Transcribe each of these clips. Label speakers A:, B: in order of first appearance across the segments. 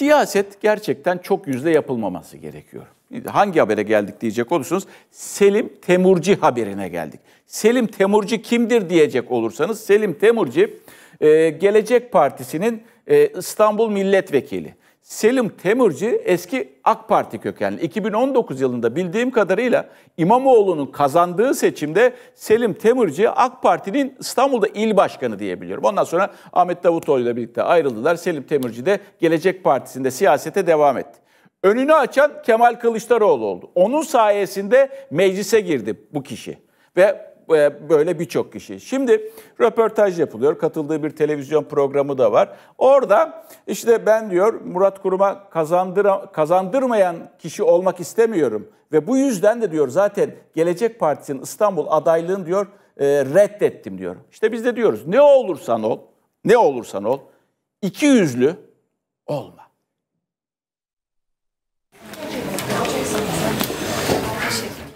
A: Siyaset gerçekten çok yüzde yapılmaması gerekiyor. Hangi habere geldik diyecek olursunuz. Selim Temurci haberine geldik. Selim Temurci kimdir diyecek olursanız Selim Temurci e, Gelecek Partisi'nin e, İstanbul Milletvekili. Selim Temurci eski AK Parti kökenli. 2019 yılında bildiğim kadarıyla İmamoğlu'nun kazandığı seçimde Selim Temurci AK Parti'nin İstanbul'da il başkanı diyebiliyorum. Ondan sonra Ahmet Davutoğlu ile birlikte ayrıldılar. Selim Temurci de Gelecek Partisi'nde siyasete devam etti. Önünü açan Kemal Kılıçdaroğlu oldu. Onun sayesinde meclise girdi bu kişi. Ve e, böyle birçok kişi. Şimdi röportaj yapılıyor. Katıldığı bir televizyon programı da var. Orada işte ben diyor Murat Kurum'a kazandıra, kazandırmayan kişi olmak istemiyorum. Ve bu yüzden de diyor zaten Gelecek Partisi'nin İstanbul adaylığını diyor e, reddettim diyor. İşte biz de diyoruz ne olursan ol, ne olursan ol iki yüzlü olma.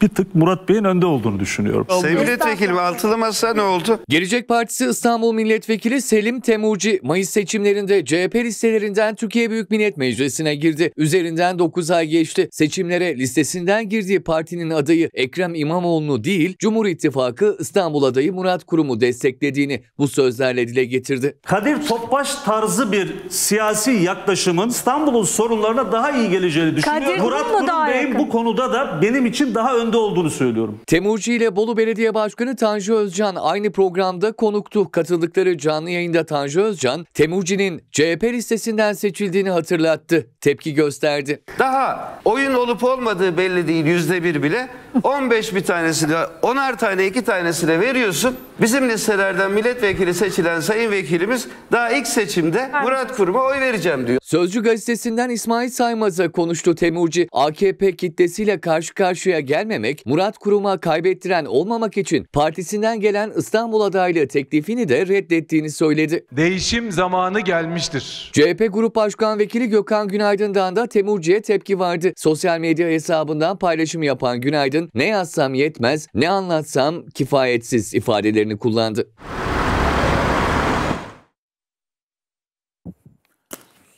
A: bir tık Murat Bey'in önde olduğunu düşünüyorum. Sayın
B: milletvekilim altılı masa ne oldu? Gelecek Partisi İstanbul Milletvekili Selim Temurci Mayıs seçimlerinde CHP listelerinden Türkiye Büyük Millet Meclisi'ne girdi. Üzerinden 9 ay geçti. Seçimlere listesinden girdiği partinin adayı Ekrem İmamoğlu'nu değil Cumhur İttifakı İstanbul adayı Murat Kurum'u desteklediğini bu sözlerle dile getirdi.
A: Kadir Topbaş tarzı bir siyasi yaklaşımın İstanbul'un sorunlarına daha iyi geleceğini düşünüyorum. Kadir Murat Kurum Bey'in bu konuda da benim için daha önde gündemde olduğunu söylüyorum.
B: Temurcu ile Bolu Belediye Başkanı Tanju Özcan aynı programda konuktu. Katıldıkları canlı yayında Tanju Özcan, Temurci'nin CHP listesinden seçildiğini hatırlattı. Tepki gösterdi. Daha oyun olup olmadığı belli değil yüzde bir bile. 15 bir tanesini, 10'ar tane iki tanesine veriyorsun. Bizim listelerden milletvekili seçilen sayın vekilimiz daha ilk seçimde Murat Kurum'a oy vereceğim diyor. Sözcü gazetesinden İsmail Saymaz'a konuştu Temurci. AKP kitlesiyle karşı karşıya gelmemek, Murat Kurum'a kaybettiren olmamak için partisinden gelen İstanbul adaylığı teklifini de reddettiğini söyledi. Değişim zamanı gelmiştir. CHP Grup Başkan Vekili Gökhan Günaydın'dan da Temurci'ye tepki vardı. Sosyal medya hesabından paylaşım yapan Günaydın, ne yazsam yetmez, ne anlatsam kifayetsiz ifadeleri sözlerini kullandı.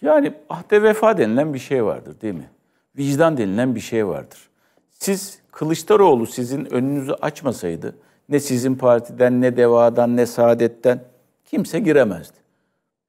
A: Yani ahde vefa denilen bir şey vardır değil mi? Vicdan denilen bir şey vardır. Siz Kılıçdaroğlu sizin önünüzü açmasaydı ne sizin partiden ne devadan ne saadetten kimse giremezdi.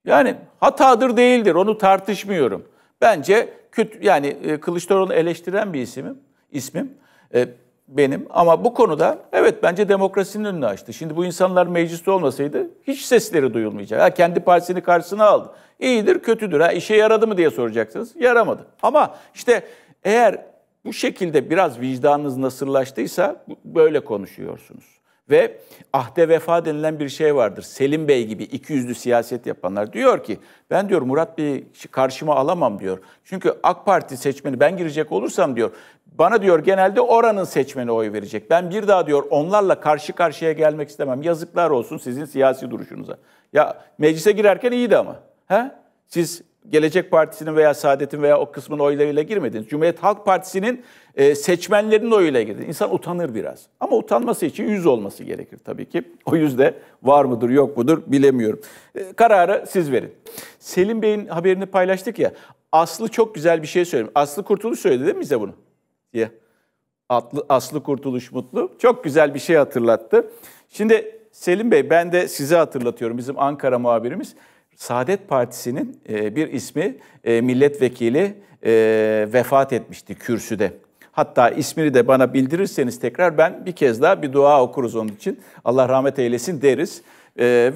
A: Yani hatadır değildir onu tartışmıyorum. Bence kötü yani e, Kılıçdaroğlu eleştiren bir isimim. ismim. E, benim ama bu konuda evet bence demokrasinin önünü açtı. Şimdi bu insanlar mecliste olmasaydı hiç sesleri duyulmayacak. Ha, kendi partisini karşısına aldı. İyidir, kötüdür. Ha, işe yaradı mı diye soracaksınız. Yaramadı. Ama işte eğer bu şekilde biraz vicdanınız nasırlaştıysa böyle konuşuyorsunuz. Ve ahde vefa denilen bir şey vardır. Selim Bey gibi iki yüzlü siyaset yapanlar diyor ki ben diyor Murat Bey'i karşıma alamam diyor. Çünkü AK Parti seçmeni ben girecek olursam diyor bana diyor genelde oranın seçmeni oy verecek. Ben bir daha diyor onlarla karşı karşıya gelmek istemem. Yazıklar olsun sizin siyasi duruşunuza. Ya meclise girerken iyiydi ama. He? Siz Gelecek Partisi'nin veya Saadet'in veya o kısmın oylarıyla girmediniz. Cumhuriyet Halk Partisi'nin e, seçmenlerinin oyuyla girdiniz. İnsan utanır biraz. Ama utanması için yüz olması gerekir tabii ki. O yüzde var mıdır yok mudur bilemiyorum. E, kararı siz verin. Selim Bey'in haberini paylaştık ya. Aslı çok güzel bir şey söyledi. Aslı Kurtuluş söyledi değil mi bize bunu? diye. Atlı, Aslı Kurtuluş Mutlu. Çok güzel bir şey hatırlattı. Şimdi Selim Bey ben de size hatırlatıyorum bizim Ankara muhabirimiz. Saadet Partisi'nin e, bir ismi e, milletvekili e, vefat etmişti kürsüde. Hatta ismini de bana bildirirseniz tekrar ben bir kez daha bir dua okuruz onun için. Allah rahmet eylesin deriz.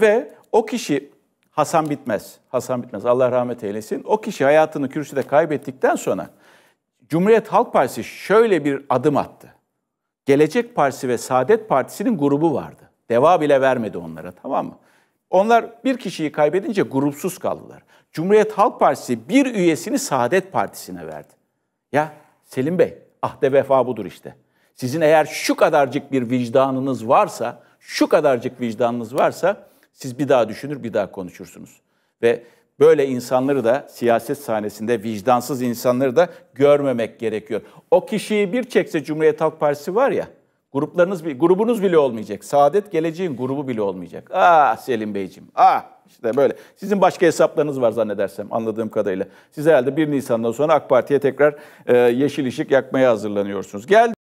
A: Ve o kişi Hasan Bitmez, Hasan Bitmez Allah rahmet eylesin. O kişi hayatını kürsüde kaybettikten sonra Cumhuriyet Halk Partisi şöyle bir adım attı. Gelecek Partisi ve Saadet Partisi'nin grubu vardı. Deva bile vermedi onlara tamam mı? Onlar bir kişiyi kaybedince grupsuz kaldılar. Cumhuriyet Halk Partisi bir üyesini Saadet Partisi'ne verdi. Ya Selim Bey, ahde vefa budur işte. Sizin eğer şu kadarcık bir vicdanınız varsa, şu kadarcık vicdanınız varsa siz bir daha düşünür, bir daha konuşursunuz. Ve Böyle insanları da siyaset sahnesinde vicdansız insanları da görmemek gerekiyor. O kişiyi bir çekse Cumhuriyet Halk Partisi var ya, gruplarınız grubunuz bile olmayacak. Saadet geleceğin grubu bile olmayacak. Ah Selim Beyciğim. Ah işte böyle. Sizin başka hesaplarınız var zannedersem anladığım kadarıyla. Siz herhalde 1 Nisan'dan sonra AK Parti'ye tekrar e, yeşil ışık yakmaya hazırlanıyorsunuz. Gel